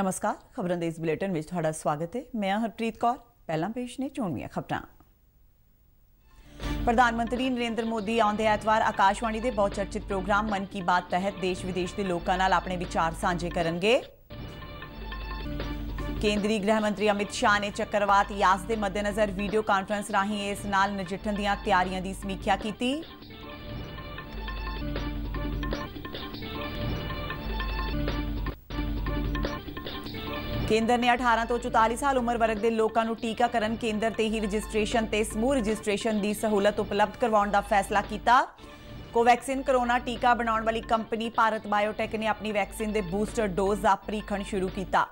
ਨਮਸਕਾਰ ਖਬਰਾਂ ਦੇ ਇਸ ਬੁਲੇਟਿਨ ਵਿੱਚ ਤੁਹਾਡਾ ਸਵਾਗਤ ਹੈ ਮੈਂ ਹਰਪ੍ਰੀਤ ਕੌਰ ਪਹਿਲਾਂ ਪੇਸ਼ ਨੇ ਚੋਣਵੀਆਂ ਖਬਰਾਂ ਪ੍ਰਧਾਨ ਮੰਤਰੀ ਨਰਿੰਦਰ ਮੋਦੀ ਆਉਂਦੇ ਐਤਵਾਰ ਆਕਾਸ਼ਵਾਣੀ ਦੇ ਬਹੁਤ ਚਰਚਿਤ ਪ੍ਰੋਗਰਾਮ ਮਨ ਕੀ ਬਾਤ ਤਹਿਤ ਦੇਸ਼ ਵਿਦੇਸ਼ ਦੇ ਲੋਕਾਂ ਨਾਲ ਆਪਣੇ ਵਿਚਾਰ ਸਾਂਝੇ ਕਰਨਗੇ ਕੇਂਦਰੀ ਗ੍ਰਹਿ ਮੰਤਰੀ ਅਮਿਤ ਸ਼ਾਹ ਨੇ ਚੱਕਰਵਾਤ ਯਾਸ ਦੇ ਮੱਦੇਨਜ਼ਰ ਵੀਡੀਓ ਕਾਨਫਰੰਸ ਰਾਹੀਂ ਇਸ ਨਾਲ ਨਜਿੱਠਣ ਦੀਆਂ ਤਿਆਰੀਆਂ ਦੀ ਸਮੀਖਿਆ ਕੀਤੀ ਕੇਂਦਰ ਨੇ 18 ਤੋਂ 44 ਸਾਲ ਉਮਰ ਵਰਗ ਦੇ ਲੋਕਾਂ ਨੂੰ ਟੀਕਾਕਰਨ ਕੇਂਦਰ ਤੇ ਹੀ ਰਜਿਸਟ੍ਰੇਸ਼ਨ ਤੇ ਸਮੂਹ ਰਜਿਸਟ੍ਰੇਸ਼ਨ ਦੀ ਸਹੂਲਤ ਉਪਲਬਧ ਕਰਵਾਉਣ ਦਾ ਫੈਸਲਾ ਕੀਤਾ ਕੋਵੈਕਸਿਨ ਕਰੋਨਾ ਟੀਕਾ ਬਣਾਉਣ ਵਾਲੀ ਕੰਪਨੀ ਭਾਰਤ ਬਾਇਓਟੈਕ ਨੇ ਆਪਣੀ ਵੈਕਸੀਨ ਦੇ ਬੂਸਟਰ ਡੋਜ਼ ਦਾ ਪ੍ਰੀਖਣ ਸ਼ੁਰੂ ਕੀਤਾ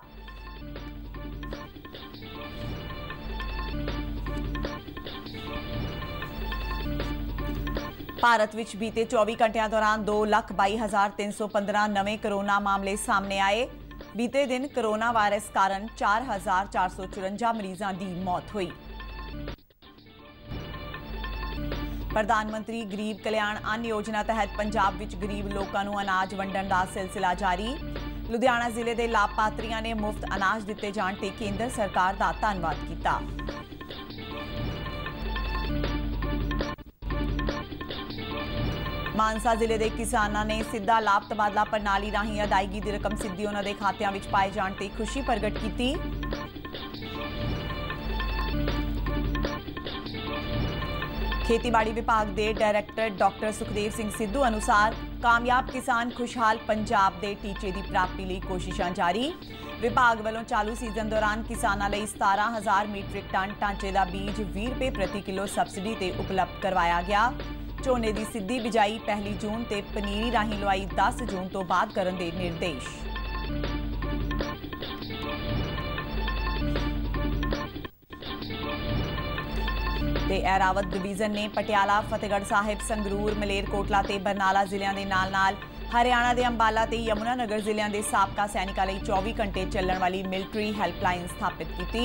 ਭਾਰਤ ਵਿੱਚ ਬੀਤੇ 24 ਘੰਟਿਆਂ ਦੌਰਾਨ 2,22,315 ਨਵੇਂ ਕਰੋਨਾ ਮਾਮਲੇ ਸਾਹਮਣੇ ਆਏ ਬੀਤੇ ਦਿਨ ਕਰੋਨਾ ਵਾਇਰਸ ਕਾਰਨ 4454 ਮਰੀਜ਼ਾਂ ਦੀ ਮੌਤ ਹੋਈ ਪ੍ਰਧਾਨ ਮੰਤਰੀ ਗਰੀਬ ਕਲਿਆਣ ਅੰਨ ਯੋਜਨਾ ਤਹਿਤ ਪੰਜਾਬ ਵਿੱਚ ਗਰੀਬ ਲੋਕਾਂ ਨੂੰ ਅਨਾਜ ਵੰਡਣ ਦਾ ਸਿਲਸਿਲਾ ਜਾਰੀ ਲੁਧਿਆਣਾ ਜ਼ਿਲ੍ਹੇ ਦੇ ਲਾਭਪਾਤਰੀਆਂ ਨੇ ਮੁਫਤ ਅਨਾਜ ਦਿੱਤੇ ਜਾਣ ਤੇ ਕੇਂਦਰ ਸਰਕਾਰ ਦਾ ਧੰਨਵਾਦ ਕੀਤਾ ਮਾਨਸਾ ਜ਼ਿਲ੍ਹੇ ਦੇ ਕਿਸਾਨਾਂ ਨੇ ਸਿੱਧਾ ਲਾਭ ਤਬਾਦਲਾ ਪ੍ਰਣਾਲੀ ਰਾਹੀਂ ਅਦਾਇਗੀ ਦੀ ਰਕਮ ਸਿੱਧੀ ਉਹਨਾਂ ਦੇ ਖਾਤਿਆਂ ਵਿੱਚ ਪਾਏ ਜਾਣ ਤੇ ਖੁਸ਼ੀ ਪ੍ਰਗਟ ਕੀਤੀ ਖੇਤੀਬਾੜੀ ਵਿਭਾਗ ਦੇ ਡਾਇਰੈਕਟਰ ਡਾਕਟਰ ਸੁਖਦੇਵ ਸਿੰਘ ਸਿੱਧੂ ਅਨੁਸਾਰ ਕਾਮਯਾਬ ਕਿਸਾਨ ਖੁਸ਼ਹਾਲ ਪੰਜਾਬ ਦੇ ਟੀਚੇ ਦੀ ਪ੍ਰਾਪਤੀ ਲਈ ਕੋਸ਼ਿਸ਼ਾਂ ਜਾਰੀ ਵਿਭਾਗ ਵੱਲੋਂ ਚਾਲੂ ਸੀਜ਼ਨ ਦੌਰਾਨ ਕਿਸਾਨਾਂ ਲਈ 17000 ਮੀਟ੍ਰਿਕ ਟਨ ਟਾਂਚੇ ਦਾ ਬੀਜ 20 ਰੁਪਏ ਪ੍ਰਤੀ ਕਿਲੋ ਸਬਸਿਡੀ ਤੇ ਉਪਲਬਧ ਕਰਵਾਇਆ ਗਿਆ ਝੋਨੇ ਦੀ ਸਿੱਧੀ ਬਿਜਾਈ ਪਹਿਲੀ ਜੂਨ ਤੇ ਪਨੀਰੀ ਰਾਹੀਂ ਲਵਾਈ 10 ਜੂਨ ਤੋਂ ਬਾਅਦ ਕਰਨ ਦੇ ਨਿਰਦੇਸ਼ ਤੇ ਐਰਾਵਤ ਡਿਵੀਜ਼ਨ ਨੇ ਪਟਿਆਲਾ ਫਤਿਹਗੜ੍ਹ ਸਾਹਿਬ ਸੰਗਰੂਰ ਮਲੇਰਕੋਟਲਾ ਤੇ ਬਰਨਾਲਾ ਜ਼ਿਲ੍ਹਿਆਂ ਦੇ ਨਾਲ-ਨਾਲ ਹਰਿਆਣਾ ਦੇ ਅੰਬਾਲਾ ਤੇ ਯਮੁਨਾ ਨਗਰ ਜ਼ਿਲ੍ਹਿਆਂ ਦੇ ਸਾਬਕਾ ਸੈਨਿਕਾਂ ਲਈ 24 ਘੰਟੇ ਚੱਲਣ ਵਾਲੀ ਮਿਲਟਰੀ ਹੈਲਪਲਾਈਨ ਸਥਾਪਿਤ ਕੀਤੀ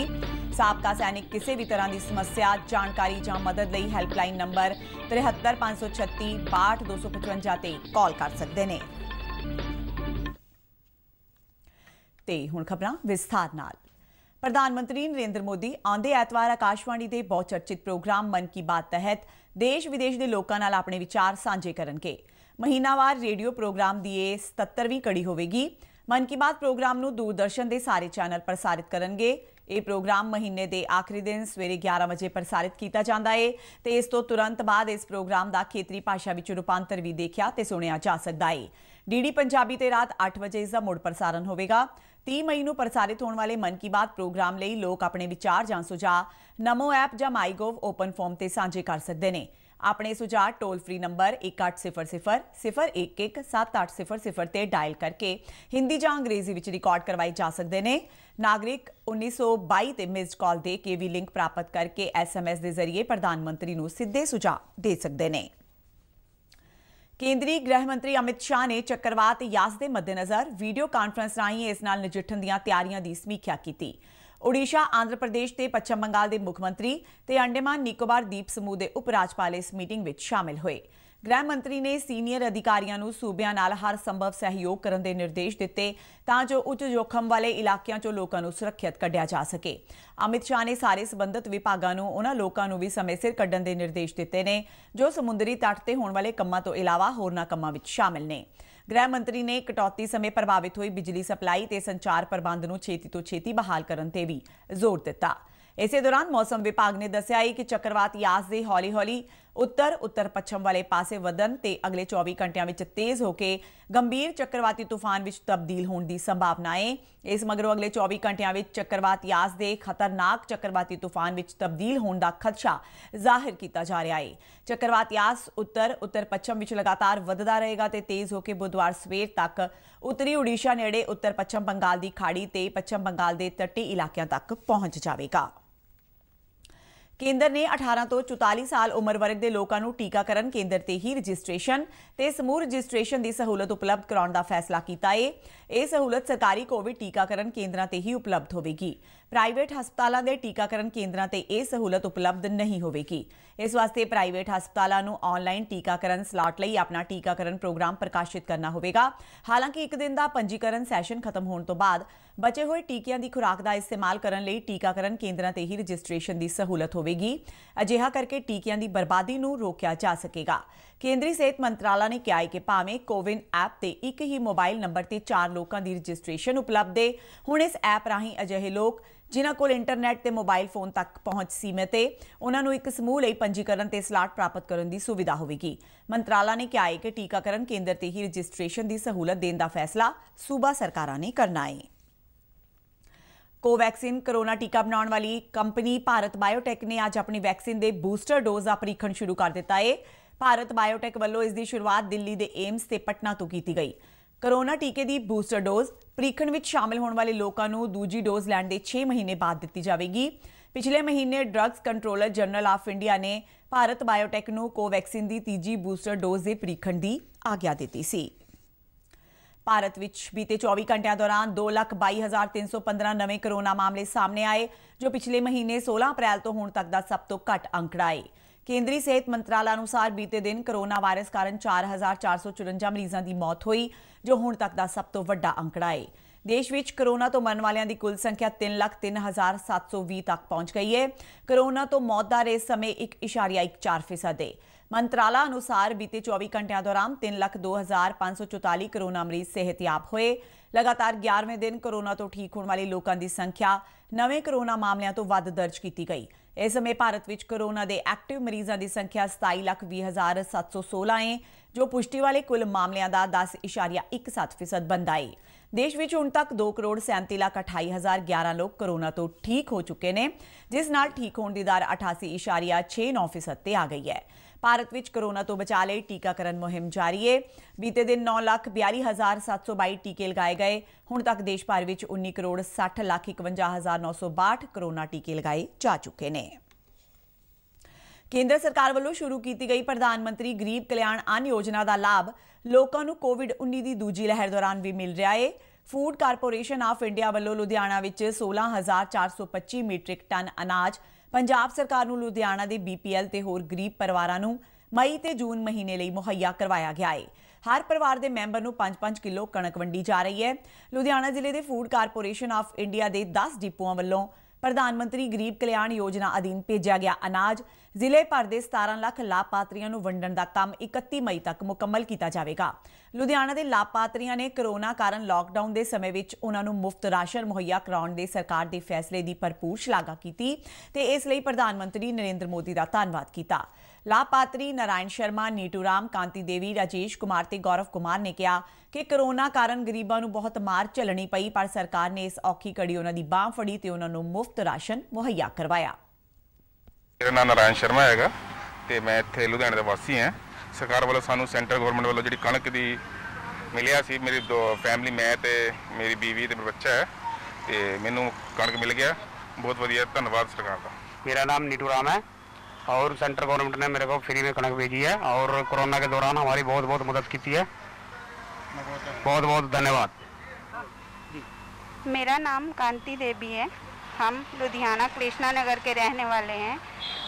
ਸਾਬਕਾ ਸੈਨਿਕ ਕਿਸੇ ਵੀ ਤਰ੍ਹਾਂ ਦੀ ਸਮੱਸਿਆ ਜਾਣਕਾਰੀ ਜਾਂ ਮਦਦ ਲਈ ਹੈਲਪਲਾਈਨ ਨੰਬਰ 73536 ਤੇ ਕਾਲ ਕਰ ਸਕਦੇ ਨੇ ਤੇ ਹੁਣ ਖਬਰਾਂ ਵਿਸਥਾਰ ਨਾਲ ਪ੍ਰਧਾਨ ਮੰਤਰੀ ਨਰਿੰਦਰ ਮੋਦੀ ਆਂਦੇ ਐਤਵਾਰ ਆਕਾਸ਼ਵਾਣੀ ਦੇ ਬਹੁਚਰਚਿਤ ਪ੍ਰੋਗਰਾਮ ਮਨ ਕੀ ਬਾਤ ਤਹਿਤ ਦੇਸ਼ ਵਿਦੇਸ਼ ਦੇ ਲੋਕਾਂ ਨਾਲ ਆਪਣੇ ਵਿਚਾਰ ਸਾਂਝੇ ਕਰਨਗੇ ਮਹੀਨਾਵਾਰ ਰੇਡੀਓ ਪ੍ਰੋਗਰਾਮ ਦੀ ਇਹ 77ਵੀਂ ਕੜੀ ਹੋਵੇਗੀ ਮਨ ਕੀ ਬਾਤ ਪ੍ਰੋਗਰਾਮ ਨੂੰ ਦੂਰਦਰਸ਼ਨ ਦੇ ਸਾਰੇ ਚੈਨਲ ਪ੍ਰਸਾਰਿਤ ਕਰਨਗੇ ਇਹ ਪ੍ਰੋਗਰਾਮ ਮਹੀਨੇ ਦੇ ਆਖਰੀ ਦਿਨ ਸਵੇਰੇ 11 ਵਜੇ ਪ੍ਰਸਾਰਿਤ ਕੀਤਾ ਜਾਂਦਾ ਹੈ ਤੇ ਇਸ ਤੋਂ ਤੁਰੰਤ ਬਾਅਦ ਇਸ ਪ੍ਰੋਗਰਾਮ ਦਾ ਖੇਤਰੀ ਭਾਸ਼ਾ ਵਿੱਚ ਰੂਪਾਂਤਰ ਵੀ ਦੇਖਿਆ ਤੇ ਸੁਣਿਆ ਜਾ ਸਕਦਾ ਹੈ ਡੀਡੀ ਪੰਜਾਬੀ ਤੇ ਰਾਤ 8 ਵਜੇ ਇਸ ਦਾ ਮੁੜ ਪ੍ਰਸਾਰਣ ਹੋਵੇਗਾ 30 ਮਈ ਨੂੰ ਪ੍ਰਸਾਰਿਤ ਹੋਣ ਵਾਲੇ ਮਨ ਕੀ ਬਾਤ ਪ੍ਰੋਗਰਾਮ ਲਈ ਲੋਕ ਆਪਣੇ ਵਿਚਾਰ ਜਾਂ ਸੁਝਾਅ ਨਮੋ ਐਪ ਜਾਂ ਮਾਈਗੋਵ ਓਪਨ ਫਾਰਮ ਤੇ ਸਾਂਝੇ ਕਰ ਸਕਦੇ ਨੇ ਆਪਣੇ ਸੁਝਾਅ ਟੋਲ ਫ੍ਰੀ ਨੰਬਰ 1800-011-7800 ਤੇ ਡਾਇਲ ਕਰਕੇ ਹਿੰਦੀ ਜਾਂ ਅੰਗਰੇਜ਼ੀ ਵਿੱਚ ਰਿਕਾਰਡ ਕਰਵਾਈ ਜਾ ਸਕਦੇ ਨੇ ਨਾਗਰਿਕ 1922 ਤੇ ਮਿਸਡ ਕਾਲ ਦੇ ਕੇ ਵੀ ਲਿੰਕ ਪ੍ਰਾਪਤ ਕਰਕੇ ਐਸਐਮਐਸ ਦੇ ਜ਼ਰੀਏ ਪ੍ਰਧਾਨ ਮੰਤਰੀ ਨੂੰ ਸਿੱਧੇ ਸੁਝਾਅ ਦੇ ਸਕਦੇ ਨੇ ਕੇਂਦਰੀ ਗ੍ਰਹਿ ਮੰਤਰੀ ਅਮਿਤ ਸ਼ਾਹ ਨੇ ਚੱਕਰਵਾਤ ਯਾਸ ਦੇ ਮੱਦੇਨਜ਼ਰ ਵੀਡੀਓ ਕਾਨਫਰੰਸ ਰਾਹੀਂ ਇਸ ਨਾਲ ਨਜਿੱਠਣ ਦੀਆਂ ਤਿਆਰੀਆਂ ਦੀ ਸਮੀਖਿਆ ਕੀਤੀ। ਓਡੀਸ਼ਾ ਆਂਧਰਾ ਪ੍ਰਦੇਸ਼ ਤੇ ਪੱਛਮ ਬੰਗਾਲ ਦੇ ਮੁੱਖ ਮੰਤਰੀ ਤੇ ਅੰਡੇਮਾਨ ਨਿਕੋਬਾਰ ਦੀਪ ਸਮੂਹ ਦੇ ਉਪ ਰਾਜਪਾਲ ਇਸ ਮੀਟਿੰਗ ਵਿੱਚ ਸ਼ਾਮਿਲ ਹੋਏ ਗ੍ਰਹਿ ਮੰਤਰੀ ਨੇ ਸੀਨੀਅਰ ਅਧਿਕਾਰੀਆਂ ਨੂੰ ਸੂਬਿਆਂ ਨਾਲ ਹਰ ਸੰਭਵ ਸਹਿਯੋਗ ਕਰਨ ਦੇ ਨਿਰਦੇਸ਼ ਦਿੱਤੇ ਤਾਂ ਜੋ ਉੱਚ ਜੋਖਮ ਵਾਲੇ ਇਲਾਕਿਆਂ 'ਚੋਂ ਲੋਕਾਂ ਨੂੰ ਸੁਰੱਖਿਅਤ ਕੱਢਿਆ ਜਾ ਸਕੇ। ਅਮਿਤ ਸ਼ਾਹ ਨੇ ਸਾਰੇ ਸਬੰਧਤ ਵਿਭਾਗਾਂ ਨੂੰ ਉਹਨਾਂ ਲੋਕਾਂ ਨੂੰ ਵੀ ਸਮੇਂ ਸਿਰ ਕੱਢਣ ਦੇ ਨਿਰਦੇਸ਼ ਦਿੱਤੇ ਨੇ ਜੋ ਸਮੁੰਦਰੀ ਤੱਟ ਤੇ ਹੋਣ ਵਾਲੇ ਕੰਮਾਂ ਤੋਂ ਇਲਾਵਾ ਹੋਰਨਾਂ ਕੰਮਾਂ ਵਿੱਚ ਸ਼ਾਮਿਲ ਨੇ। ਗ੍ਰਹਿ ਮੰਤਰੀ ਨੇ ਕਟੌਤੀ ਸਮੇਂ ਪ੍ਰਭਾਵਿਤ ਹੋਈ ਬਿਜਲੀ ਸਪਲਾਈ ਤੇ ਸੰਚਾਰ ਪ੍ਰਬੰਧ ਨੂੰ ਛੇਤੀ ਤੋਂ ਛੇਤੀ ਬਹਾਲ ਕਰਨ ਤੇ ਵੀ ਜ਼ੋਰ ਦਿੱਤਾ ਇਸੇ ਦੌਰਾਨ ਮੌਸਮ ਵਿਭਾਗ ਨੇ ਦੱਸਿਆ ਹੈ ਕਿ ਚੱਕਰਵਾਤ ਯਾਸ ਦੇ ਹੌਲੀ-ਹੌਲੀ ਉੱਤਰ ਉੱਤਰ ਪੱਛਮ ਵਾਲੇ ਪਾਸੇ ਵਧਣ ਤੇ ਅਗਲੇ 24 ਘੰਟਿਆਂ ਵਿੱਚ ਤੇਜ਼ ਹੋ ਕੇ ਗੰਭੀਰ ਚੱਕਰਵਾਤੀ ਤੂਫਾਨ ਵਿੱਚ ਤਬਦੀਲ ਹੋਣ ਦੀ ਸੰਭਾਵਨਾ ਹੈ ਇਸ ਮਗਰੋਂ ਅਗਲੇ 24 ਘੰਟਿਆਂ ਵਿੱਚ ਚੱਕਰਵਾਤ ਯਾਸ ਦੇ ਖਤਰਨਾਕ ਚੱਕਰਵਾਤੀ ਤੂਫਾਨ ਵਿੱਚ ਤਬਦੀਲ ਹੋਣ ਦਾ ਖਦਸ਼ਾ ਜ਼ਾਹਿਰ ਕੀਤਾ ਜਾ ਰਿਹਾ ਹੈ ਚੱਕਰਵਾਤ ਯਾਸ ਉੱਤਰ ਉੱਤਰ ਪੱਛਮ ਵਿੱਚ ਲਗਾਤਾਰ ਵਧਦਾ ਰਹੇਗਾ ਤੇ ਤੇਜ਼ ਹੋ ਕੇ ਬੁੱਧਵਾਰ ਸਵੇਰ ਤੱਕ ਉੱਤਰੀ ਓਡੀਸ਼ਾ ਨੇੜੇ ਉੱਤਰ ਪੱਛਮ ਬੰਗਾਲ ਦੀ ਖਾੜੀ ਤੇ ਪੱਛਮ ਬੰਗਾਲ ਦੇ ਤੱਟੀ ਇਲਾਕਿਆਂ ਤੱਕ ਪਹੁੰਚ ਜਾਵੇਗਾ ਕੇਂਦਰ ਨੇ 18 ਤੋਂ 44 ਸਾਲ ਉਮਰ ਵਰਗ ਦੇ ਲੋਕਾਂ ਨੂੰ ਟੀਕਾਕਰਨ ਕੇਂਦਰ ਤੇ ਹੀ ਰਜਿਸਟ੍ਰੇਸ਼ਨ ਤੇ ਸਮੂਹ ਰਜਿਸਟ੍ਰੇਸ਼ਨ ਦੀ ਸਹੂਲਤ ਉਪਲਬਧ ਕਰਾਉਣ ਦਾ ਫੈਸਲਾ ਕੀਤਾ ਹੈ ਇਹ ਸਹੂਲਤ ਸਰਕਾਰੀ ਕੋਵਿਡ ਟੀਕਾਕਰਨ ਕੇਂਦਰਾਂ ਤੇ ਹੀ ਉਪਲਬਧ ਹੋਵੇਗੀ ਪ੍ਰਾਈਵੇਟ ਹਸਪਤਾਲਾਂ ਦੇ ਟੀਕਾਕਰਨ ਕੇਂਦਰਾਂ ਤੇ ਇਹ ਸਹੂਲਤ ਉਪਲਬਧ ਨਹੀਂ ਹੋਵੇਗੀ ਇਸ ਵਾਸਤੇ ਪ੍ਰਾਈਵੇਟ ਹਸਪਤਾਲਾਂ ਨੂੰ ਆਨਲਾਈਨ ਟੀਕਾਕਰਨ ਸਲਾਟ ਲਈ ਆਪਣਾ ਟੀਕਾਕਰਨ ਪ੍ਰੋਗਰਾਮ ਪ੍ਰਕਾਸ਼ਿਤ ਕਰਨਾ ਹੋਵੇਗਾ ਹਾਲਾਂਕਿ ਇੱਕ ਦਿਨ ਦਾ ਪੰਜੀਕਰਨ ਸੈਸ਼ਨ ਖਤਮ ਹੋਣ ਤੋਂ ਬਾਅਦ ਬਚੇ ਹੋਏ ਟੀਕਿਆਂ ਦੀ ਖੁਰਾਕ ਦਾ ਇਸਤੇਮਾਲ ਕਰਨ ਲਈ ਟੀਕਾਕਰਨ ਕੇਂਦਰਾਂ ਤੇ ਹੀ ਰਜਿਸਟ੍ਰੇਸ਼ਨ ਦੀ ਸਹੂਲਤ ਹੋਵੇਗੀ ਅਜਿਹਾ ਕਰਕੇ ਟੀਕਿਆਂ ਦੀ ਬਰਬਾਦੀ ਨੂੰ ਰੋਕਿਆ ਜਾ ਸਕੇਗਾ ਕੇਂਦਰੀ ਸਿਹਤ ਮੰਤਰਾਲਾ ਨੇ ਕਿਹਾ ਹੈ ਕਿ ਭਾਵੇਂ ਕੋਵਿਨ ਐਪ ਤੇ ਇੱਕ ਹੀ ਮੋਬਾਈਲ ਨੰਬਰ ਤੇ 4 ਲੋਕਾਂ ਦੀ ਰਜਿਸਟ੍ਰੇਸ਼ਨ ਉਪਲਬਧ ਹੈ ਹੁਣ ਇਸ ਐਪ ਰਾਹੀਂ ਅਜਿਹੇ ਲੋਕ ਜਿਨ੍ਹਾਂ ਕੋਲ ਇੰਟਰਨੈਟ ਤੇ ਮੋਬਾਈਲ ਫੋਨ ਤੱਕ ਪਹੁੰਚ ਸੀਮਤ ਹੈ ਉਹਨਾਂ ਨੂੰ ਇੱਕ ਸਮੂਹ ਲਈ ਪੰਜੀਕਰਨ ਤੇ ਸਲਾਟ ਪ੍ਰਾਪਤ ਕਰਨ ਦੀ ਸੁਵਿਧਾ ਹੋਵੇਗੀ ਮੰਤਰਾਲਾ ਨੇ ਕਿਹਾ ਹੈ ਕਿ ਟੀਕਾਕਰਨ ਕੇਂਦਰ ਤੇ ਹੀ ਰਜਿਸਟ੍ਰੇਸ਼ਨ ਦੀ ਸਹੂਲਤ ਦੇਣ ਦਾ ਫੈਸਲਾ ਸੂਬਾ ਸਰਕਾਰਾਂ ਨੇ ਕਰਨਾ ਹੈ ਕੋਵੈਕਸਿਨ ਕਰੋਨਾ ਟੀਕਾ ਬਣਾਉਣ ਵਾਲੀ ਕੰਪਨੀ ਭਾਰਤ ਬਾਇਓਟੈਕ ਨੇ ਅੱਜ ਆਪਣੀ ਵੈਕਸੀਨ ਦੇ ਬੂਸਟਰ ਡੋਜ਼ ਦਾ ਪਰੀਖਣ ਸ਼ੁਰੂ ਕਰ ਦਿੱਤਾ ਹੈ ਭਾਰਤ ਬਾਇਓਟੈਕ ਵੱਲੋਂ ਇਸ ਦੀ ਸ਼ੁਰੂਆਤ ਦਿੱਲੀ ਦੇ ਏਮਸ ਤੇ ਪਟਨਾ ਤੋਂ ਕੀਤੀ ਗਈ ਕਰੋਨਾ ਟੀਕੇ ਦੀ ਬੂਸਟਰ ਡੋਜ਼ ਪ੍ਰੀਖਣ ਵਿੱਚ ਸ਼ਾਮਲ ਹੋਣ ਵਾਲੇ ਲੋਕਾਂ ਨੂੰ ਦੂਜੀ ਡੋਜ਼ ਲੈਣ ਦੇ 6 ਮਹੀਨੇ ਬਾਅਦ ਦਿੱਤੀ ਜਾਵੇਗੀ ਪਿਛਲੇ ਮਹੀਨੇ drugs controller general of India ਨੇ ਭਾਰਤ ਬਾਇਓਟੈਕ ਨੂੰ ਕੋਵੈਕਸਿਨ ਦੀ ਤੀਜੀ ਬੂਸਟਰ ਡੋਜ਼ ਦੇ ਪ੍ਰੀਖਣ ਦੀ ਆਗਿਆ ਦਿੱਤੀ ਸੀ ਭਾਰਤ ਵਿੱਚ ਬੀਤੇ 24 ਘੰਟਿਆਂ ਦੌਰਾਨ 222315 ਨਵੇਂ ਕਰੋਨਾ ਮਾਮਲੇ ਸਾਹਮਣੇ ਆਏ ਜੋ ਪਿਛਲੇ ਮਹੀਨੇ 16 ਅਪ੍ਰੈਲ ਤੋਂ ਹੁਣ ਤੱਕ ਦਾ ਸਭ ਤੋਂ ਘੱਟ ਅੰਕੜਾ ਹੈ ਕੇਂਦਰੀ ਸਿਹਤ ਮੰਤਰਾਲਾ ਅਨੁਸਾਰ ਬੀਤੇ ਦਿਨ ਕਰੋਨਾ ਵਾਇਰਸ ਕਾਰਨ 4454 ਮਰੀਜ਼ਾਂ ਦੀ ਮੌਤ ਹੋਈ ਜੋ ਹੁਣ ਤੱਕ ਦਾ ਸਭ ਤੋਂ ਵੱਡਾ ਅੰਕੜਾ ਹੈ ਦੇਸ਼ ਵਿੱਚ ਕਰੋਨਾ ਤੋਂ ਮਰਨ ਵਾਲਿਆਂ ਦੀ ਕੁੱਲ ਸੰਖਿਆ 303720 ਤੱਕ ਪਹੁੰਚ ਗਈ ਹੈ ਕਰੋਨਾ ਤੋਂ ਮੌਤ ਦਾ ਰੇਟ ਸਮੇਂ 1.14% ਦੇ ਮੰਤਰਾਲਾ ਅਨੁਸਾਰ ਬੀਤੇ 24 ਘੰਟਿਆਂ ਦੌਰਾਨ 302544 ਕਰੋਨਾ ਮਰੀਜ਼ ਸਿਹਤਯਾਬ ਹੋਏ ਲਗਾਤਾਰ 11ਵੇਂ ਦਿਨ ਕਰੋਨਾ ਤੋਂ ਠੀਕ ਹੋਣ ਵਾਲੇ ਲੋਕਾਂ ਦੀ ਸੰਖਿਆ ਨਵੇਂ ਕਰੋਨਾ ਮਾਮਲਿਆਂ ਤੋਂ ਵੱਧ ਦਰਜ ਕੀਤੀ ਗਈ ਇਸ ਸਮੇਂ ਭਾਰਤ ਵਿੱਚ ਕੋਰੋਨਾ ਦੇ ਐਕਟਿਵ ਮਰੀਜ਼ਾਂ ਦੀ ਸੰਖਿਆ 27,20,716 ਹੈ ਜੋ ਪੁਸ਼ਟੀ ਵਾਲੇ ਕੁੱਲ ਮਾਮਲਿਆਂ ਦਾ 10.17% ਬੰਦਾ ਹੈ ਦੇਸ਼ ਵਿੱਚ ਹੁਣ ਤੱਕ 2 ਕਰੋੜ 37 ਲੱਖ 28011 ਲੋਕ ਕੋਰੋਨਾ ਤੋਂ ਠੀਕ ਹੋ ਚੁੱਕੇ ਨੇ ਜਿਸ ਨਾਲ ਠੀਕ ਹੋਣ ਦੀ ਦਰ 88.69% ਤੇ ਆ ਗਈ ਹੈ ਭਾਰਤ ਵਿੱਚ ਕਰੋਨਾ ਤੋਂ ਬਚਾਅ ਲਈ ਟੀਕਾਕਰਨ ਮੁਹਿੰਮ ਜਾਰੀ ਹੈ ਬੀਤੇ ਦਿਨ 942722 ਟੀਕੇ ਲਗਾਏ ਗਏ ਹੁਣ ਤੱਕ ਦੇਸ਼ ਭਰ ਵਿੱਚ 19 ਕਰੋੜ 60 ਲੱਖ 51962 ਕਰੋਨਾ ਟੀਕੇ ਲਗਾਏ ਜਾ ਚੁੱਕੇ ਨੇ ਕੇਂਦਰ ਸਰਕਾਰ ਵੱਲੋਂ ਸ਼ੁਰੂ ਕੀਤੀ ਗਈ ਪ੍ਰਧਾਨ ਮੰਤਰੀ ਗਰੀਬ ਕਲਿਆਣ ਅਨ ਯੋਜਨਾ ਦਾ ਲਾਭ ਲੋਕਾਂ ਨੂੰ ਕੋਵਿਡ-19 ਦੀ ਦੂਜੀ ਲਹਿਰ ਦੌਰਾਨ ਵੀ ਮਿਲ ਰਿਹਾ ਹੈ ਫੂਡ ਕਾਰਪੋਰੇਸ਼ਨ ਆਫ ਇੰਡੀਆ ਵੱਲੋਂ ਲੁਧਿਆਣਾ ਵਿੱਚ 16425 ਮੀਟ੍ਰਿਕ ਟਨ ਅਨਾਜ ਪੰਜਾਬ ਸਰਕਾਰ ਨੂੰ ਲੁਧਿਆਣਾ ਦੇ ਬੀਪੀਐਲ ਤੇ ਹੋਰ ਗਰੀਬ ਪਰਿਵਾਰਾਂ ਨੂੰ ਮਈ ਤੇ ਜੂਨ ਮਹੀਨੇ ਲਈ ਮੁਹੱਈਆ ਕਰਵਾਇਆ ਗਿਆ ਹੈ ਹਰ ਪਰਿਵਾਰ ਦੇ ਮੈਂਬਰ ਨੂੰ 5-5 ਕਿਲੋ ਕਣਕ ਵੰਡੀ ਜਾ ਰਹੀ ਹੈ ਲੁਧਿਆਣਾ ਜ਼ਿਲ੍ਹੇ ਦੇ ਫੂਡ ਕਾਰਪੋਰੇਸ਼ਨ ਆਫ ਇੰਡੀਆ ਦੇ 10 ਡਿਪੂਆਂ ਵੱਲੋਂ ਪ੍ਰਧਾਨ ਮੰਤਰੀ ਗਰੀਬ ਕਲਿਆਣ ਯੋਜਨਾ ਅਧੀਨ ਭੇਜਿਆ ਗਿਆ ਅਨਾਜ ਜ਼ਿਲ੍ਹੇ ਭਰ ਦੇ 17 ਲੱਖ ਲਾਭਪਾਤਰੀਆਂ ਨੂੰ ਵੰਡਣ ਦਾ ਕੰਮ 31 ਮਈ ਤੱਕ ਮੁਕੰਮਲ ਕੀਤਾ ਜਾਵੇਗਾ ਲੁਧਿਆਣਾ ਦੇ ਲਾਭਪਾਤਰੀਆਂ ਨੇ ਕਰੋਨਾ ਕਾਰਨ ਲਾਕਡਾਊਨ ਦੇ ਸਮੇਂ ਵਿੱਚ ਉਹਨਾਂ ਨੂੰ ਮੁਫਤ ਰਾਸ਼ਨ ਮੁਹੱਈਆ ਕਰਾਉਣ ਦੇ ਸਰਕਾਰ ਦੇ ਫੈਸਲੇ ਦੀ ਭਰਪੂਰ ਸ਼ਲਾਘਾ ਕੀਤੀ ਤੇ ਇਸ ਲਈ ਪ੍ਰਧਾਨ ਮੰਤਰੀ ਨਰਿੰਦਰ ਮੋਦੀ ਦਾ ਧੰਨਵਾਦ ਕੀਤਾ ਲਾਪਾਤਰੀ ਨਰਾਇਣ ਸ਼ਰਮਾ ਨੀਟੂ ਰਾਮ ਕਾਂਤੀ ਦੇਵੀ ਰਾਜੇਸ਼ ਕੁਮਾਰ ਤੇ ਗੌਰਵ ਕੁਮਾਰ ਨੇ ਕਿਹਾ ਕਿ ਕਰੋਨਾ ਕਾਰਨ ਗਰੀਬਾਂ ਨੂੰ ਬਹੁਤ ਮਾਰ ਚੱਲਣੀ ਪਈ ਪਰ ਸਰਕਾਰ ਨੇ ਇਸ ਔਖੀ ਕੜੀ ਉਹਨਾਂ ਦੀ ਬਾਹ ਫੜੀ ਤੇ ਉਹਨਾਂ ਨੂੰ ਮੁਫਤ ਰਾਸ਼ਨ ਮੁਹੱਈਆ ਕਰਵਾਇਆ ਮੇਰਾ ਨਾਮ ਨਰਾਇਣ ਸ਼ਰਮਾ ਹੈਗਾ ਤੇ ਮੈਂ ਇੱਥੇ ਲੁਧਿਆਣੇ ਦਾ ਵਾਸੀ ਹਾਂ ਸਰਕਾਰ ਵੱਲੋਂ ਸਾਨੂੰ ਸੈਂਟਰ ਗਵਰਨਮੈਂਟ ਵੱਲੋਂ ਜਿਹੜੀ ਕਣਕ ਦੀ ਮਿਲਿਆ ਸੀ ਮੇਰੀ ਦੋ ਫੈਮਿਲੀ ਮੈਂ ਤੇ ਮੇਰੀ ਬੀਵੀ ਤੇ ਮੇਰਾ ਬੱਚਾ ਹੈ ਤੇ ਮੈਨੂੰ ਕਣਕ ਮਿਲ ਗਿਆ ਬਹੁਤ ਵਧੀਆ ਧੰਨਵਾਦ ਸਰਕਾਰ ਦਾ ਮੇਰਾ ਨਾਮ ਨੀਟੂ ਰਾਮ ਹੈ और सेंट्रल गवर्नमेंट ने मेरे को फ्री में कनक भेजी है और कोरोना के दौरान हमारी बहुत बहुत मदद की है बहुत बहुत धन्यवाद मेरा नाम कांति देवी है हम लुधियाना कृष्णा नगर के रहने वाले हैं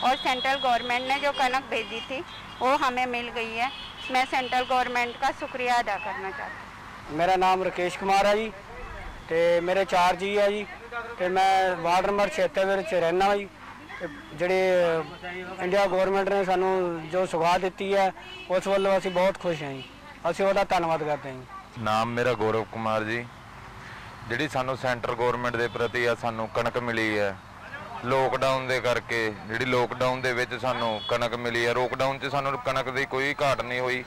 और सेंट्रल गवर्नमेंट ने जो कनक भेजी थी वो हमें मिल गई है मैं सेंट्रल गवर्नमेंट का शुक्रिया अदा करना चाहती हूँ मेरा नाम राकेश कुमार है जी तो मेरे चार जी है जी तो मैं वार्ड नंबर छिहत्तर रहना जी ਜਿਹੜੇ ਇੰਡੀਆ ਗਵਰਨਮੈਂਟ ਨੇ ਸਾਨੂੰ ਜੋ ਸੁਭਾ ਦਿੱਤੀ ਹੈ ਉਸ ਵੱਲੋਂ ਅਸੀਂ ਬਹੁਤ ਖੁਸ਼ ਹਾਂ ਜੀ ਅਸੀਂ ਉਹਦਾ ਧੰਨਵਾਦ ਕਰਦੇ ਹਾਂ ਨਾਮ ਮੇਰਾ ਗੌਰਵ ਕੁਮਾਰ ਜੀ ਜਿਹੜੀ ਸਾਨੂੰ ਸੈਂਟਰ ਗਵਰਨਮੈਂਟ ਦੇ ਪ੍ਰਤੀ ਆ ਸਾਨੂੰ ਕਣਕ ਮਿਲੀ ਹੈ ਲੋਕਡਾਊਨ ਦੇ ਕਰਕੇ ਜਿਹੜੀ ਲੋਕਡਾਊਨ ਦੇ ਵਿੱਚ ਸਾਨੂੰ ਕਣਕ ਮਿਲੀ ਹੈ ਲੋਕਡਾਊਨ 'ਚ ਸਾਨੂੰ ਕਣਕ ਦੀ ਕੋਈ ਘਾਟ ਨਹੀਂ ਹੋਈ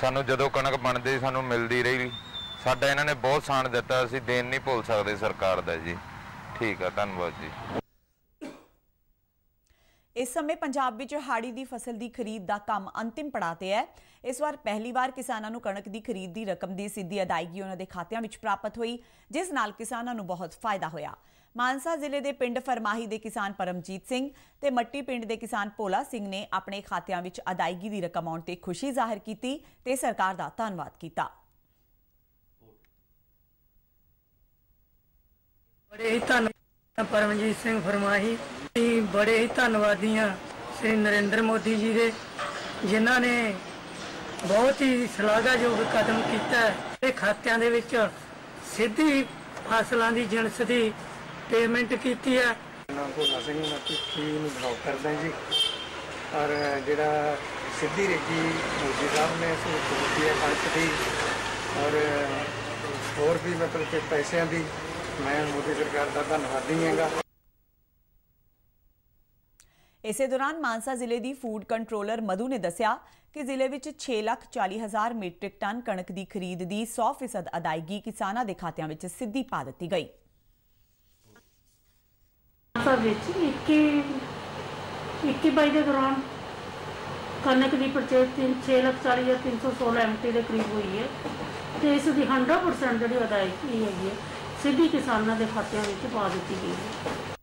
ਸਾਨੂੰ ਜਦੋਂ ਕਣਕ ਬਣਦੀ ਸਾਨੂੰ ਮਿਲਦੀ ਰਹੀ ਸਾਡਾ ਇਹਨਾਂ ਨੇ ਬਹੁਤ ਸਾਨ ਦਿੱਤਾ ਅਸੀਂ ਦੇਣ ਨਹੀਂ ਭੁੱਲ ਸਕਦੇ ਸਰਕਾਰ ਦਾ ਜੀ ਠੀਕ ਆ ਧੰਨਵਾਦ ਜੀ ਇਸ ਸਮੇਂ ਪੰਜਾਬ ਵਿੱਚ ਹਾੜੀ ਦੀ ਫਸਲ ਦੀ ਖਰੀਦ ਦਾ ਕੰਮ ਅੰਤਿਮ ਪੜਾਅ ਤੇ ਹੈ ਇਸ ਵਾਰ ਪਹਿਲੀ ਵਾਰ ਕਿਸਾਨਾਂ ਨੂੰ ਕਣਕ ਦੀ ਖਰੀਦ ਦੀ ਰਕਮ ਦੀ ਸਿੱਧੀ ਅਦਾਇਗੀ ਉਹਨਾਂ ਦੇ ਖਾਤਿਆਂ ਵਿੱਚ ਪ੍ਰਾਪਤ ਹੋਈ ਜਿਸ ਨਾਲ ਕਿਸਾਨਾਂ ਨੂੰ ਬਹੁਤ ਫਾਇਦਾ ਹੋਇਆ ਮਾਨਸਾ ਜ਼ਿਲ੍ਹੇ ਦੇ ਪਿੰਡ ਫਰਮਾਹੀ ਦੇ ਕਿਸਾਨ ਪਰਮਜੀਤ ਸਿੰਘ ਤੇ ਮੱਟੀ ਪਿੰਡ ਦੇ ਕਿਸਾਨ ਪੋਲਾ ਸਿੰਘ ਨੇ ਆਪਣੇ ਖਾਤਿਆਂ ਵਿੱਚ ਅਦਾਇਗੀ ਦੀ ਰਕਮ ਆਉਣ ਤੇ ਖੁਸ਼ੀ ਜ਼ਾਹਰ ਕੀਤੀ ਤੇ ਸਰਕਾਰ ਦਾ ਧੰਨਵਾਦ ਕੀਤਾ ਬੜੇ ਹੀ ਧੰਨਵਾਦ ਪਰਮਜੀਤ ਸਿੰਘ ਫਰਮਾਹੀ ਅਸੀਂ ਬੜੇ ਹੀ ਧੰਨਵਾਦੀ ਹਾਂ ਸ੍ਰੀ ਨਰਿੰਦਰ ਮੋਦੀ ਜੀ ਦੇ ਜਿਨ੍ਹਾਂ ਨੇ ਬਹੁਤ ਹੀ ਸ਼ਲਾਘਾਯੋਗ ਕਦਮ ਕੀਤਾ ਹੈ ਇਹ ਖਾਤਿਆਂ ਦੇ ਵਿੱਚ ਸਿੱਧੀ ਫਸਲਾਂ ਦੀ ਜਿਣਸ ਦੀ ਪੇਮੈਂਟ ਕੀਤੀ ਹੈ ਨਾ ਸਿੰਘ ਮੈਂ ਕੀ ਨੂੰ ਬਲੌਗ ਕਰਦਾ ਜੀ ਔਰ ਜਿਹੜਾ ਸਿੱਧੀ ਰੇਗੀ ਮੋਦੀ ਸਾਹਿਬ ਨੇ ਸਹੂਲਤ ਦਿੱਤੀ ਹੈ ਕਣਕ ਦੀ ਔਰ ਹੋਰ ਵੀ ਮਤਲਬ ਕਿ ਪੈਸਿਆਂ ਦੀ ਮੈਂ ਮੋਦੀ ਸਰਕਾਰ ਦਾ ਧੰਨਵਾਦੀ ਹਾਂਗਾ ਇਸੇ ਦੌਰਾਨ ਮਾਨਸਾ ਜ਼ਿਲ੍ਹੇ ਦੀ ਫੂਡ ਕੰਟਰੋਲਰ ਮਧੂ ਨੇ ਦੱਸਿਆ ਕਿ ਜ਼ਿਲ੍ਹੇ ਵਿੱਚ 6,40,000 ਮੀਟ੍ਰਿਕ ਟਨ ਕਣਕ ਦੀ ਖਰੀਦ ਦੀ 100% ਅਦਾਇਗੀ ਕਿਸਾਨਾਂ ਦੇ ਖਾਤਿਆਂ ਵਿੱਚ ਸਿੱਧੀ ਪਾ ਦਿੱਤੀ ਗਈ। ਮਾਨਸਾ ਵਿੱਚ 21 ਬਾਈ ਦੇ ਦੌਰਾਨ ਕਣਕ ਦੀ ਪਰਚੇਸ 6,40,316 ਐਮਟੀ ਦੇ ਕਰੀਬ ਹੋਈ ਹੈ ਤੇ ਇਸ ਦੀ 100% ਜਿਹੜੀ ਅਦਾਇਗੀ ਹੈਗੀ ਹੈ ਸਿੱਧੀ ਕਿਸਾਨਾਂ ਦੇ ਖਾਤਿਆਂ ਵਿੱਚ ਪਾ ਦਿੱਤੀ ਗਈ ਹੈ।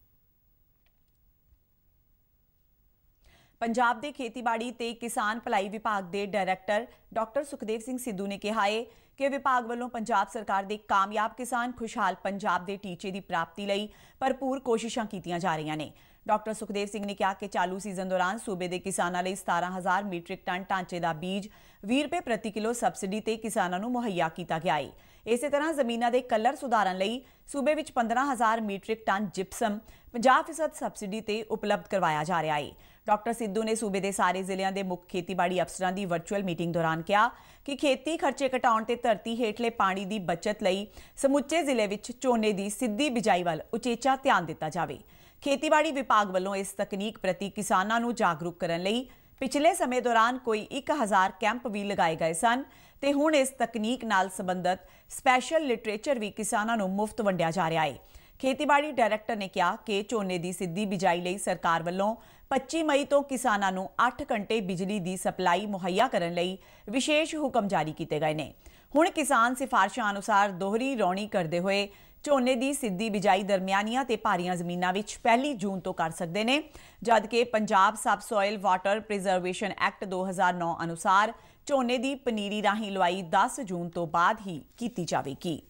ਪੰਜਾਬ ਦੇ ਖੇਤੀਬਾੜੀ ਤੇ ਕਿਸਾਨ ਭਲਾਈ ਵਿਭਾਗ ਦੇ ਡਾਇਰੈਕਟਰ ਡਾਕਟਰ ਸੁਖਦੇਵ ਸਿੰਘ ਸਿੱਧੂ ਨੇ ਕਿਹਾ ਹੈ ਕਿ ਵਿਭਾਗ ਵੱਲੋਂ ਪੰਜਾਬ ਸਰਕਾਰ ਦੇ ਕਾਮਯਾਬ ਕਿਸਾਨ ਖੁਸ਼ਹਾਲ ਪੰਜਾਬ ਦੇ ਟੀਚੇ ਦੀ ਪ੍ਰਾਪਤੀ ਲਈ ਭਰਪੂਰ ਕੋਸ਼ਿਸ਼ਾਂ ਕੀਤੀਆਂ ਜਾ ਰਹੀਆਂ ਨੇ ਡਾਕਟਰ ਸੁਖਦੇਵ ਸਿੰਘ ਨੇ ਕਿਹਾ ਕਿ ਚਾਲੂ ਸੀਜ਼ਨ ਦੌਰਾਨ ਸੂਬੇ ਦੇ ਕਿਸਾਨਾਂ ਲਈ 17000 ਮੀਟ੍ਰਿਕ ਟਨ ਟਾਂਚੇ ਦਾ ਬੀਜ 20 ਰੁਪਏ ਪ੍ਰਤੀ ਕਿਲੋ ਸਬਸਿਡੀ ਤੇ ਕਿਸਾਨਾਂ ਨੂੰ ਮੁਹੱਈਆ ਕੀਤਾ ਗਿਆ ਹੈ ਇਸੇ ਤਰ੍ਹਾਂ ਜ਼ਮੀਨਾਂ ਦੇ ਕਲਰ ਸੁਧਾਰਨ ਲਈ ਸੂਬੇ ਵਿੱਚ 15000 ਮੀਟ੍ਰਿਕ ਟਨ ਜਿਪਸਮ 50% ਸਬਸਿਡੀ ਤੇ ਉਪਲਬਧ ਕਰਵਾਇਆ ਜਾ ਰਿਹਾ ਹੈ ਡਾਕਟਰ ਸਿੱਧੂ ਨੇ ਸੂਬੇ ਦੇ ਸਾਰੇ ਜ਼ਿਲ੍ਹਿਆਂ ਦੇ ਮੁੱਖ ਖੇਤੀਬਾੜੀ ਅਫਸਰਾਂ ਦੀ ਵਰਚੁਅਲ ਮੀਟਿੰਗ ਦੌਰਾਨ ਕਿਹਾ ਕਿ ਖੇਤੀ ਖਰਚੇ ਘਟਾਉਣ ਤੇ ਧਰਤੀ ਹੇਠਲੇ ਪਾਣੀ ਦੀ ਬਚਤ ਲਈ ਸਮੁੱਚੇ ਜ਼ਿਲ੍ਹੇ ਵਿੱਚ ਝੋਨੇ ਦੀ ਸਿੱਧੀ ਬਿਜਾਈ ਵੱਲ ਉਚੇਚਾ ਧਿਆਨ ਦਿੱਤਾ ਜਾਵੇ ਖੇਤੀਬਾੜੀ ਵਿਭਾਗ ਵੱਲੋਂ ਇਸ ਤਕਨੀਕ ਪ੍ਰਤੀ ਕਿਸਾਨਾਂ ਨੂੰ ਜਾਗਰੂਕ ਕਰਨ ਲਈ ਪਿਛਲੇ ਸਮੇਂ ਦੌਰਾਨ ਕੋਈ 1000 ਕੈਂਪ ਵੀ ਲਗਾਏ ਗਏ ਸਨ ਤੇ ਹੁਣ ਇਸ ਤਕਨੀਕ ਨਾਲ ਸੰਬੰਧਤ ਸਪੈਸ਼ਲ ਲਿਟਰੇਚਰ ਵੀ ਕਿਸਾਨਾਂ ਨੂੰ ਮੁਫਤ ਵੰਡਿਆ ਜਾ ਰਿਹਾ ਹੈ ਖੇਤੀਬਾੜੀ ਡਾਇਰੈਕਟਰ ਨੇ ਕਿਹਾ ਕਿ ਝੋਨੇ ਦੀ ਸਿੱਧੀ ਬਿਜਾਈ ਲਈ ਸਰਕਾਰ ਵੱਲੋਂ 25 ਮਈ ਤੋਂ ਕਿਸਾਨਾਂ ਨੂੰ 8 ਘੰਟੇ ਬਿਜਲੀ ਦੀ ਸਪਲਾਈ ਮੁਹੱਈਆ ਕਰਨ ਲਈ ਵਿਸ਼ੇਸ਼ ਹੁਕਮ ਜਾਰੀ ਕੀਤੇ ਗਏ ਨੇ ਹੁਣ ਕਿਸਾਨ ਸਿਫਾਰਸ਼ਾਂ ਅਨੁਸਾਰ ਦੋਹਰੀ ਰੌਣੀ ਕਰਦੇ ਹੋਏ ਝੋਨੇ ਦੀ ਸਿੱਧੀ ਬਿਜਾਈ ਦਰਮਿਆਨੀਆਂ ਤੇ ਭਾਰੀਆਂ ਜ਼ਮੀਨਾਂ ਵਿੱਚ ਪਹਿਲੀ ਜੂਨ ਤੋਂ ਕਰ ਸਕਦੇ ਨੇ ਜਦ ਕਿ Punjab sub soil water preservation act 2009 ਅਨੁਸਾਰ ਝੋਨੇ ਦੀ ਪਨੀਰੀ ਰਾਹੀਂ ਲਵਾਈ 10 ਜੂਨ ਤੋਂ ਬਾਅਦ ਹੀ ਕੀਤੀ ਜਾਵੇਗੀ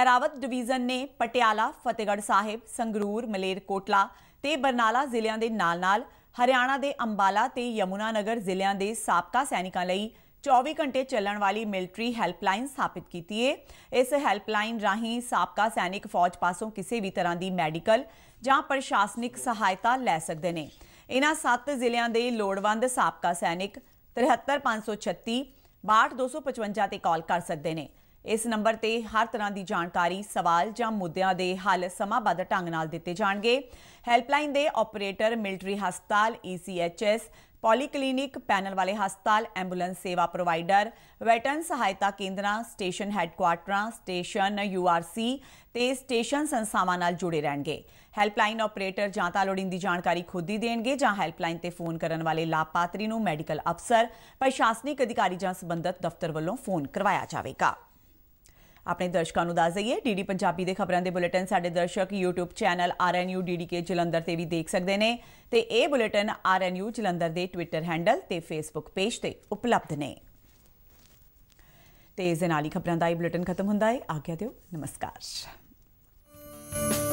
ਐਰਾਵਤ ਡਿਵੀਜ਼ਨ ਨੇ ਪਟਿਆਲਾ ਫਤਿਹਗੜ੍ਹ ਸਾਹਿਬ ਸੰਗਰੂਰ ਮਲੇਰਕੋਟਲਾ ਤੇ ਬਰਨਾਲਾ ਜ਼ਿਲ੍ਹਿਆਂ ਦੇ ਨਾਲ-ਨਾਲ ਹਰਿਆਣਾ ਦੇ ਅੰਬਾਲਾ ਤੇ ਯਮੁਨਾ ਨਗਰ ਜ਼ਿਲ੍ਹਿਆਂ ਦੇ ਸਾਬਕਾ ਸੈਨਿਕਾਂ ਲਈ 24 ਘੰਟੇ ਚੱਲਣ ਵਾਲੀ ਮਿਲਟਰੀ ਹੈਲਪਲਾਈਨ ਸਥਾਪਿਤ ਕੀਤੀ ਹੈ ਇਸ ਹੈਲਪਲਾਈਨ ਰਾਹੀਂ ਸਾਬਕਾ ਸੈਨਿਕ ਫੌਜ ਪਾਸੋਂ ਕਿਸੇ ਵੀ ਤਰ੍ਹਾਂ ਦੀ ਮੈਡੀਕਲ ਜਾਂ ਪ੍ਰਸ਼ਾਸਨਿਕ ਸਹਾਇਤਾ ਲੈ ਸਕਦੇ ਨੇ ਇਹਨਾਂ 7 ਜ਼ਿਲ੍ਹਿਆਂ ਦੇ ਲੋੜਵੰਦ ਸਾਬਕਾ ਸੈਨਿਕ 73536 62255 ਤੇ ਕਾਲ ਕਰ ਸਕਦੇ ਨੇ ਇਸ ਨੰਬਰ ਤੇ ਹਰ ਤਰ੍ਹਾਂ ਦੀ ਜਾਣਕਾਰੀ ਸਵਾਲ ਜਾਂ ਮੁੱਦਿਆਂ ਦੇ ਹੱਲ ਸਮਾਬੱਧ ਢੰਗ ਨਾਲ ਦਿੱਤੇ ਜਾਣਗੇ ਹੈਲਪਲਾਈਨ ਦੇ ਆਪਰੇਟਰ ਮਿਲਟਰੀ ਹਸਪਤਾਲ ECHS ਪੋਲੀਕਲੀਨਿਕ ਪੈਨਲ ਵਾਲੇ ਹਸਪਤਾਲ ਐਂਬੂਲੈਂਸ ਸੇਵਾ ਪ੍ਰੋਵਾਈਡਰ ਵੈਟਰਨ ਸਹਾਇਤਾ ਕੇਂਦਰਾਂ ਸਟੇਸ਼ਨ ਹੈੱਡਕੁਆਟਰਾਂ ਸਟੇਸ਼ਨ ਯੂਆਰਸੀ ਤੇ ਸਟੇਸ਼ਨ ਸੰਸਾਵਾਂ ਨਾਲ ਜੁੜੇ ਰਹਿਣਗੇ ਹੈਲਪਲਾਈਨ ਆਪਰੇਟਰ ਜਾਂ ਤਾਂ ਲੋੜੀਂਦੀ ਜਾਣਕਾਰੀ ਖੁਦ ਹੀ ਦੇਣਗੇ ਜਾਂ ਹੈਲਪਲਾਈਨ ਤੇ ਫੋਨ ਕਰਨ ਵਾਲੇ ਲਾਭਪਾਤਰੀ ਨੂੰ ਮੈਡੀਕਲ ਅਫਸਰ ਪ੍ਰਸ਼ਾਸਨਿਕ ਅਧਿਕਾਰੀ ਜਾਂ ਸਬੰਧਤ ਦਫ਼ਤਰ ਵੱਲੋਂ ਫੋਨ ਕਰਵਾਇਆ ਜਾਵੇਗਾ ਆਪਣੇ ਦਰਸ਼ਕਾਂ ਨੂੰ ਦੱਸ ਦਈਏ ਡੀਡੀ ਪੰਜਾਬੀ ਦੇ ਖਬਰਾਂ ਦੇ ਬੁਲੇਟਿਨ ਸਾਡੇ ਦਰਸ਼ਕ YouTube channel RNU DDK Jalandhar ਤੇ ਵੀ ਦੇਖ ਸਕਦੇ ਨੇ ਤੇ ਇਹ ਬੁਲੇਟਿਨ RNU ਜਲੰਧਰ ਦੇ Twitter ਹੈਂਡਲ ਤੇ Facebook ਪੇਜ ਤੇ ਉਪਲਬਧ ਨੇ ਤੇ ਇਸ ਨਾਲ ਹੀ ਖਬਰਾਂ ਦਾ ਇਹ ਬੁਲੇਟਿਨ ਖਤਮ ਹੁੰਦਾ ਹੈ ਆਗਿਆ ਦਿਓ ਨਮਸਕਾਰ